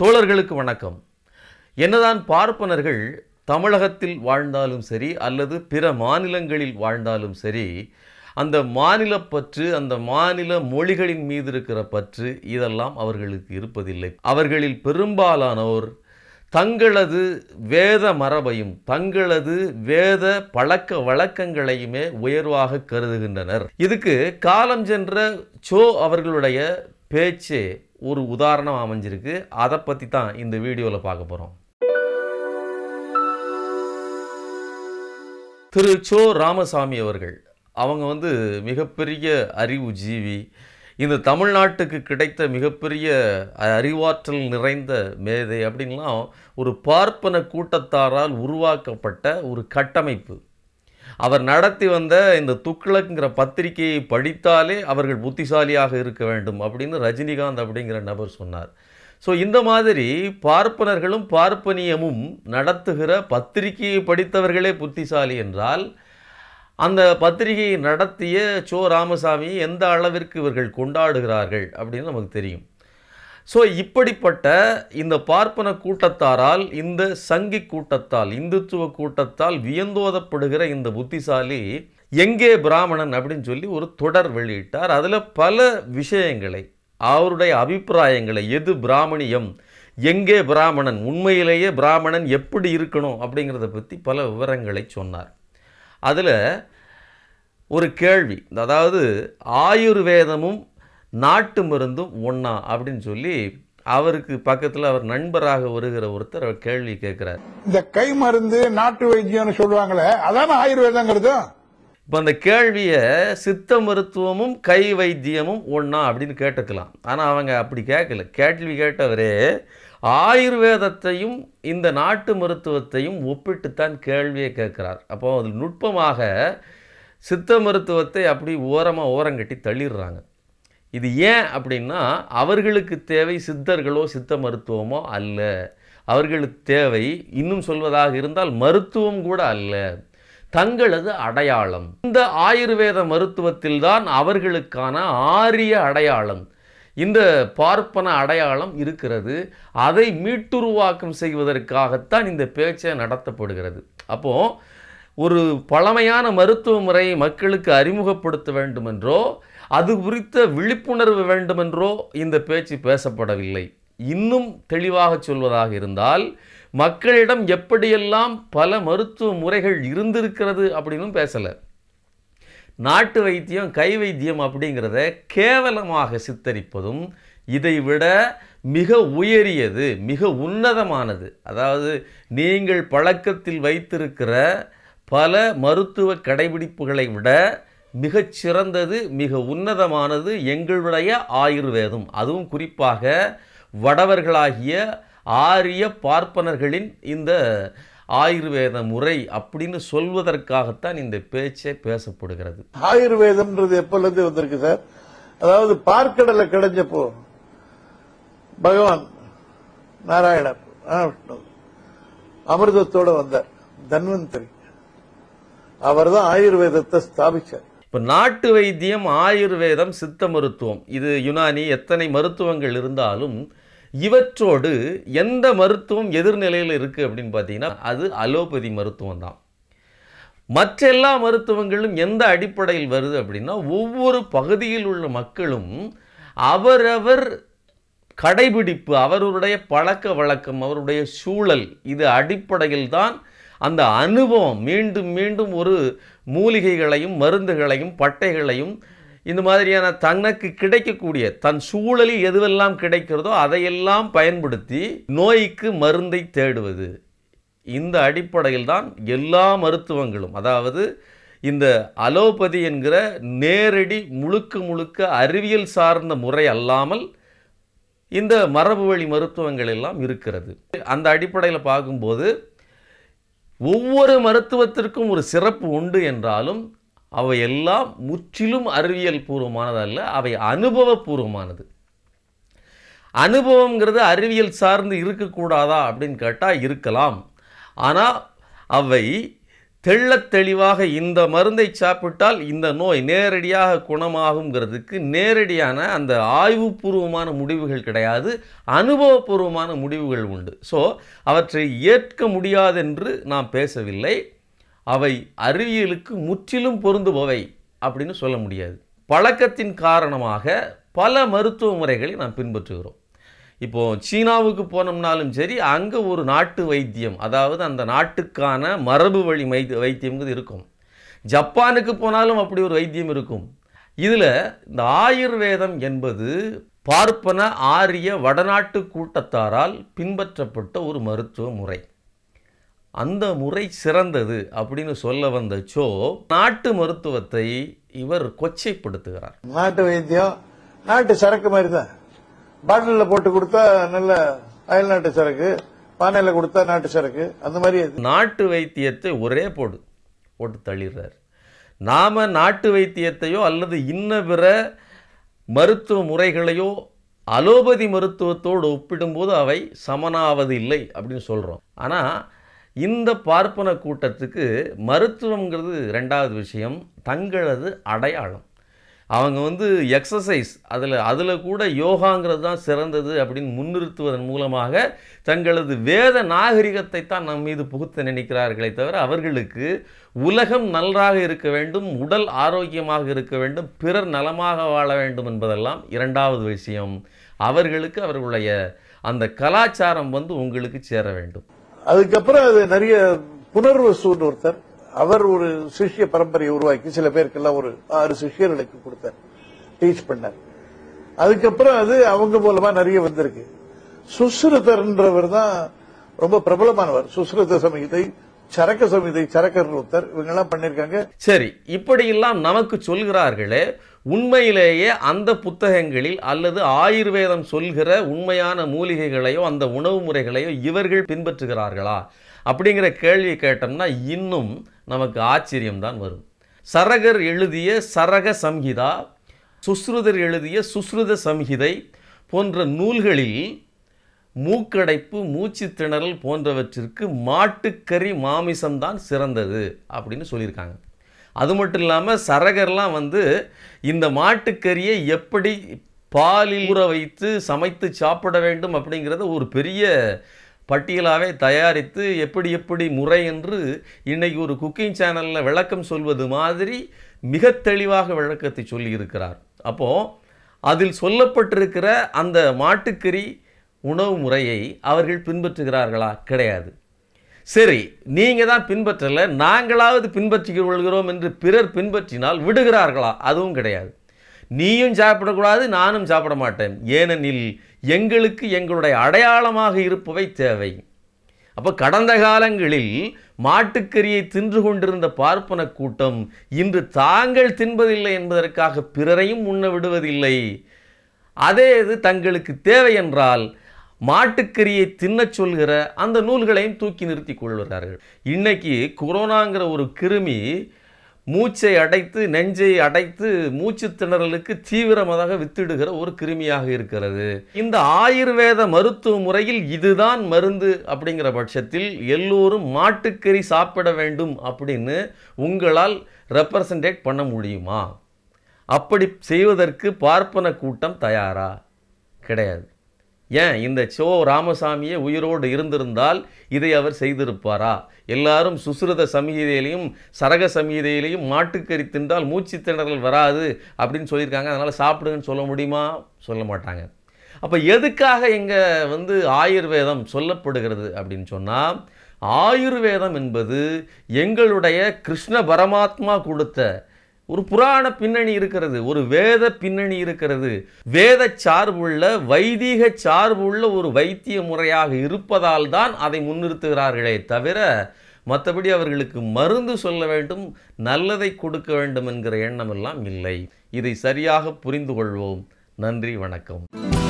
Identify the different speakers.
Speaker 1: தோழர்களுக்கு வணக்கம் என்னதான் பார்ப்பனர்கள் தமிழகத்தில் வாழ்ந்தாலும் சரி அல்லது பிற மாநிலங்களில் வாழ்ந்தாலும் சரி அந்த மாநில பற்று அந்த மாநில மொழிகளின் மீது இருக்கிற பற்று இதெல்லாம் அவர்களுக்கு இருப்பதில்லை அவர்களில் பெரும்பாலானோர் தங்களது வேத மரபையும் தங்களது வேத பழக்க வழக்கங்களையுமே உயர்வாக கருதுகின்றனர் இதுக்கு காலம் சென்ற சோ அவர்களுடைய பேச்சு ஒரு உதாரணம் அமைஞ்சிருக்கு அதை பற்றி தான் இந்த வீடியோவில் பார்க்க போகிறோம் திரு சோ ராமசாமி அவர்கள் அவங்க வந்து மிகப்பெரிய அறிவு ஜீவி இந்த தமிழ்நாட்டுக்கு கிடைத்த மிகப்பெரிய அறிவாற்றல் நிறைந்த மேதை அப்படின்லாம் ஒரு பார்ப்பன கூட்டத்தாரால் உருவாக்கப்பட்ட ஒரு கட்டமைப்பு அவர் நடத்தி வந்த இந்த துக்ளக்ங்கிற பத்திரிகையை படித்தாலே அவர்கள் புத்திசாலியாக இருக்க வேண்டும் அப்படின்னு ரஜினிகாந்த் அப்படிங்கிற நபர் சொன்னார் ஸோ இந்த மாதிரி பார்ப்பனர்களும் பார்ப்பனியமும் நடத்துகிற பத்திரிகையை படித்தவர்களே புத்திசாலி என்றால் அந்த பத்திரிகையை நடத்திய சோ ராமசாமியை எந்த அளவிற்கு இவர்கள் கொண்டாடுகிறார்கள் அப்படின்னு நமக்கு தெரியும் ஸோ இப்படிப்பட்ட இந்த பார்ப்பன கூட்டத்தாரால் இந்த சங்கி கூட்டத்தால் இந்துத்துவ கூட்டத்தால் வியந்தோதப்படுகிற இந்த புத்திசாலி எங்கே பிராமணன் அப்படின்னு சொல்லி ஒரு தொடர் வெளியிட்டார் அதில் பல விஷயங்களை அவருடைய அபிப்பிராயங்களை எது பிராமணியம் எங்கே பிராமணன் உண்மையிலேயே பிராமணன் எப்படி இருக்கணும் அப்படிங்கிறத பற்றி பல விவரங்களை சொன்னார் அதில் ஒரு கேள்வி அதாவது ஆயுர்வேதமும் நாட்டு மருந்தும் ஒன்றா அப்படின்னு சொல்லி அவருக்கு பக்கத்தில் அவர் நண்பராக வருகிற ஒருத்தர் அவர் கேள்வி கேட்கிறார்
Speaker 2: இந்த கை மருந்து நாட்டு வைத்தியம்னு சொல்லுவாங்களே அதான் ஆயுர்வேதங்கிறது
Speaker 1: இப்போ அந்த கேள்வியை சித்த மருத்துவமும் கை வைத்தியமும் ஒன்றா அப்படின்னு கேட்டுக்கலாம் ஆனால் அவங்க அப்படி கேட்கல கேள்வி கேட்டவரே ஆயுர்வேதத்தையும் இந்த நாட்டு மருத்துவத்தையும் ஒப்பிட்டுத்தான் கேள்வியை கேட்குறார் அப்போது அதில் நுட்பமாக சித்த மருத்துவத்தை அப்படி ஓரமாக ஓரங்கட்டி தள்ளிடுறாங்க இது ஏன் அப்படின்னா அவர்களுக்கு தேவை சித்தர்களோ சித்த மருத்துவமோ அல்ல அவர்களுக்கு தேவை இன்னும் சொல்வதாக இருந்தால் மருத்துவம் கூட அல்ல தங்களது அடையாளம் இந்த ஆயுர்வேத மருத்துவத்தில்தான் அவர்களுக்கான ஆரிய அடையாளம் இந்த பார்ப்பன அடையாளம் இருக்கிறது அதை மீட்டுருவாக்கம் செய்வதற்காகத்தான் இந்த பேச்சை நடத்தப்படுகிறது அப்போது ஒரு பழமையான மருத்துவ முறையை மக்களுக்கு அறிமுகப்படுத்த வேண்டுமென்றோ அது குறித்த விழிப்புணர்வு வேண்டுமென்றோ இந்த பேச்சு பேசப்படவில்லை இன்னும் தெளிவாக சொல்வதாக இருந்தால் மக்களிடம் எப்படியெல்லாம் பல மருத்துவ முறைகள் இருந்திருக்கிறது அப்படின்னும் பேசலை நாட்டு வைத்தியம் கை வைத்தியம் அப்படிங்கிறத கேவலமாக சித்தரிப்பதும் இதைவிட மிக உயரியது மிக உன்னதமானது அதாவது நீங்கள் பழக்கத்தில் வைத்திருக்கிற பல மருத்துவ கடைபிடிப்புகளை விட மிகச் சிறந்தது மிக உன்னதமானது எங்களுடைய ஆயுர்வேதம் அதுவும் குறிப்பாக வடவர்களாகிய ஆரிய பார்ப்பனர்களின் இந்த ஆயுர்வேத முறை அப்படின்னு சொல்வதற்காகத்தான் இந்த பேச்சே பேசப்படுகிறது
Speaker 2: ஆயுர்வேதம்ன்றது எப்போலேருந்து வந்திருக்கு சார் அதாவது பார்க்கடலை கிடைஞ்சப்போ பகவான் நாராயண அமிர்தத்தோட வந்தார் தன்வந்தரி அவர் தான் ஆயுர்வேதத்தை ஸ்தாபிச்சார்
Speaker 1: இப்போ நாட்டு வைத்தியம் ஆயுர்வேதம் சித்த மருத்துவம் இது யுனானி எத்தனை மருத்துவங்கள் இருந்தாலும் இவற்றோடு எந்த மருத்துவம் எதிர்நிலையில் இருக்குது அப்படின்னு பார்த்தீங்கன்னா அது அலோபதி மருத்துவம் தான் மற்ற எல்லா மருத்துவங்களும் எந்த அடிப்படையில் வருது அப்படின்னா ஒவ்வொரு பகுதியில் உள்ள மக்களும் அவரவர் கடைபிடிப்பு அவருடைய பழக்க வழக்கம் அவருடைய சூழல் இது அடிப்படையில் தான் அந்த அனுபவம் மீண்டும் மீண்டும் ஒரு மூலிகைகளையும் மருந்துகளையும் பட்டைகளையும் இந்த மாதிரியான தனக்கு கிடைக்கக்கூடிய தன் சூழலில் எதுவெல்லாம் கிடைக்கிறதோ அதையெல்லாம் பயன்படுத்தி நோய்க்கு மருந்தை தேடுவது இந்த அடிப்படையில் தான் எல்லா மருத்துவங்களும் அதாவது இந்த அலோபதி என்கிற நேரடி முழுக்க முழுக்க அறிவியல் சார்ந்த முறை அல்லாமல் இந்த மரபுவழி மருத்துவங்கள் எல்லாம் இருக்கிறது அந்த அடிப்படையில் பார்க்கும்போது ஒவ்வொரு மருத்துவத்திற்கும் ஒரு சிறப்பு உண்டு என்றாலும் அவையெல்லாம் முற்றிலும் அறிவியல் பூர்வமானதல்ல அவை அனுபவபூர்வமானது அனுபவங்கிறது அறிவியல் சார்ந்து இருக்கக்கூடாதா அப்படின்னு கேட்டால் இருக்கலாம் ஆனால் அவை தெள்ள தெளிவாக இந்த மருந்தை சாப்பிட்டால் இந்த நோய் நேரடியாக குணமாகுங்கிறதுக்கு நேரடியான அந்த ஆய்வுபூர்வமான முடிவுகள் கிடையாது அனுபவபூர்வமான முடிவுகள் உண்டு ஸோ அவற்றை ஏற்க முடியாதென்று நாம் பேசவில்லை அவை அறிவியலுக்கு முற்றிலும் பொருந்துபவை அப்படின்னு சொல்ல முடியாது பழக்கத்தின் காரணமாக பல மருத்துவ முறைகளை நாம் பின்பற்றுகிறோம் இப்போது சீனாவுக்கு போனோம்னாலும் சரி அங்கே ஒரு நாட்டு வைத்தியம் அதாவது அந்த நாட்டுக்கான மரபு வழி மை வைத்தியம்ங்கிறது இருக்கும் ஜப்பானுக்கு போனாலும் அப்படி ஒரு வைத்தியம் இருக்கும் இதில் இந்த ஆயுர்வேதம் என்பது பார்ப்பன ஆரிய வடநாட்டு கூட்டத்தாரால் பின்பற்றப்பட்ட ஒரு மருத்துவ முறை அந்த முறை சிறந்தது அப்படின்னு சொல்ல வந்த சோ நாட்டு மருத்துவத்தை இவர் கொச்சைப்படுத்துகிறார்
Speaker 2: நாட்டு வைத்தியம் நாட்டு சரக்கு மாதிரி தான் பாட்டிலில் போட்டு கொடுத்தா நல்ல அயல் நாட்டு சரக்கு பானையில் கொடுத்தா நாட்டு சரக்கு அந்த மாதிரி
Speaker 1: நாட்டு வைத்தியத்தை ஒரே போடு போட்டு தள்ளிடுறாரு நாம் நாட்டு வைத்தியத்தையோ அல்லது இன்ன பிற மருத்துவ முறைகளையோ அலோபதி மருத்துவத்தோடு ஒப்பிடும்போது அவை சமனாவது இல்லை அப்படின்னு சொல்கிறோம் ஆனால் இந்த பார்ப்பன கூட்டத்துக்கு மருத்துவங்கிறது ரெண்டாவது விஷயம் தங்களது அடையாளம் அவங்க வந்து எக்ஸசைஸ் அதில் அதில் கூட யோகாங்கிறது தான் சிறந்தது அப்படின்னு முன்னிறுத்துவதன் மூலமாக தங்களது வேத நாகரிகத்தை தான் நம் மீது புகுத்த நினைக்கிறார்களே தவிர அவர்களுக்கு உலகம் நன்றாக இருக்க வேண்டும் உடல் ஆரோக்கியமாக இருக்க வேண்டும் பிறர் நலமாக வாழ வேண்டும் என்பதெல்லாம் இரண்டாவது விஷயம் அவர்களுக்கு அவர்களுடைய அந்த கலாச்சாரம் வந்து உங்களுக்கு சேர வேண்டும்
Speaker 2: அதுக்கப்புறம் அது நிறைய புனர்வசூன் ஒருத்தர் அவர் ஒரு சிஷ்ய பரம்பரையை உருவாக்கி சில பேருக்கெல்லாம் ஒரு ஆறு சிஷியர்களுக்கு கொடுத்தார் டீச் பண்ணார் அதுக்கப்புறம் அது அவங்க மூலமா நிறைய வந்திருக்கு சுஸ்ருதர்ன்றவர் தான் ரொம்ப பிரபலமானவர் சுஸ்ருத சமயத்தை சரக்க சமயத்தை சரக்கர் ஒருத்தர் இவங்கெல்லாம் பண்ணியிருக்காங்க
Speaker 1: சரி இப்படியெல்லாம் நமக்கு சொல்கிறார்களே உண்மையிலேயே அந்த புத்தகங்களில் அல்லது ஆயுர்வேதம் சொல்கிற உண்மையான மூலிகைகளையோ அந்த உணவு முறைகளையோ இவர்கள் பின்பற்றுகிறார்களா அப்படிங்கிற கேள்வி கேட்டோம்னா இன்னும் நமக்கு ஆச்சரியம்தான் வரும் சரகர் எழுதிய சரக சம்ஹிதா சுஸ்ருதர் எழுதிய சுஸ்ருத சம்ஹிதை போன்ற நூல்களில் மூக்கடைப்பு மூச்சு திணறல் போன்றவற்றிற்கு மாட்டுக்கறி மாமிசம்தான் சிறந்தது அப்படின்னு சொல்லியிருக்காங்க அது மட்டும் இல்லாமல் சரகர்லாம் வந்து இந்த மாட்டுக்கறியை எப்படி பாலில் ஊற வைத்து சமைத்து சாப்பிட வேண்டும் அப்படிங்கிறத ஒரு பெரிய பட்டியலாகவே தயாரித்து எப்படி எப்படி முறை என்று இன்றைக்கி ஒரு குக்கிங் சேனலில் விளக்கம் சொல்வது மாதிரி மிக தெளிவாக விளக்கத்தை சொல்லியிருக்கிறார் அப்போது அதில் சொல்லப்பட்டிருக்கிற அந்த மாட்டுக்கறி உணவு முறையை அவர்கள் பின்பற்றுகிறார்களா கிடையாது சரி நீங்கள் தான் பின்பற்றலை நாங்களாவது பின்பற்றி கொள்கிறோம் என்று பிறர் பின்பற்றினால் விடுகிறார்களா அதுவும் கிடையாது நீயும் சாப்பிடக்கூடாது நானும் சாப்பிட மாட்டேன் ஏனெனில் எங்களுக்கு எங்களுடைய அடையாளமாக இருப்பவை தேவை அப்போ கடந்த காலங்களில் மாட்டுக்கறியை தின்று கொண்டிருந்த பார்ப்பன கூட்டம் இன்று தாங்கள் தின்பதில்லை என்பதற்காக பிறரையும் உண்ண விடுவதில்லை அதே இது தங்களுக்கு தேவை என்றால் மாட்டுக்கறியை தின்னச் சொல்கிற அந்த நூல்களையும் தூக்கி நிறுத்தி கொள்கிறார்கள் இன்றைக்கி கொரோனாங்கிற ஒரு கிருமி மூச்சை அடைத்து நெஞ்சை அடைத்து மூச்சு திணறலுக்கு தீவிரமாக வித்திடுகிற ஒரு கிருமியாக இருக்கிறது இந்த ஆயுர்வேத மருத்துவ முறையில் இதுதான் மருந்து அப்படிங்கிற பட்சத்தில் எல்லோரும் மாட்டுக்கறி சாப்பிட வேண்டும் அப்படின்னு உங்களால் ரெப்ரசன்டேட் பண்ண முடியுமா அப்படி செய்வதற்கு பார்ப்பன கூட்டம் தயாரா கிடையாது ஏன் இந்த சோ ராமசாமியே உயிரோடு இருந்திருந்தால் இதை அவர் செய்திருப்பாரா எல்லாரும் சுசுருத சமீதையிலையும் சரக சமீதையிலையும் மாட்டுக்கறி தின்றால் மூச்சு திணறல் வராது அப்படின்னு சொல்லியிருக்காங்க அதனால் சாப்பிடுங்கன்னு சொல்ல முடியுமா சொல்ல மாட்டாங்க அப்போ எதுக்காக இங்கே வந்து ஆயுர்வேதம் சொல்லப்படுகிறது அப்படின்னு சொன்னால் ஆயுர்வேதம் என்பது எங்களுடைய கிருஷ்ண பரமாத்மா கொடுத்த ஒரு புராண பின்னணி இருக்கிறது ஒரு வேத பின்னணி இருக்கிறது வேத சார்புள்ள வைதீக சார்புள்ள ஒரு வைத்திய முறையாக இருப்பதால் தான் அதை முன்னிறுத்துகிறார்களே தவிர மற்றபடி அவர்களுக்கு மருந்து சொல்ல வேண்டும் நல்லதை கொடுக்க வேண்டும் என்கிற எண்ணமெல்லாம் இல்லை இதை சரியாக புரிந்து கொள்வோம் நன்றி வணக்கம்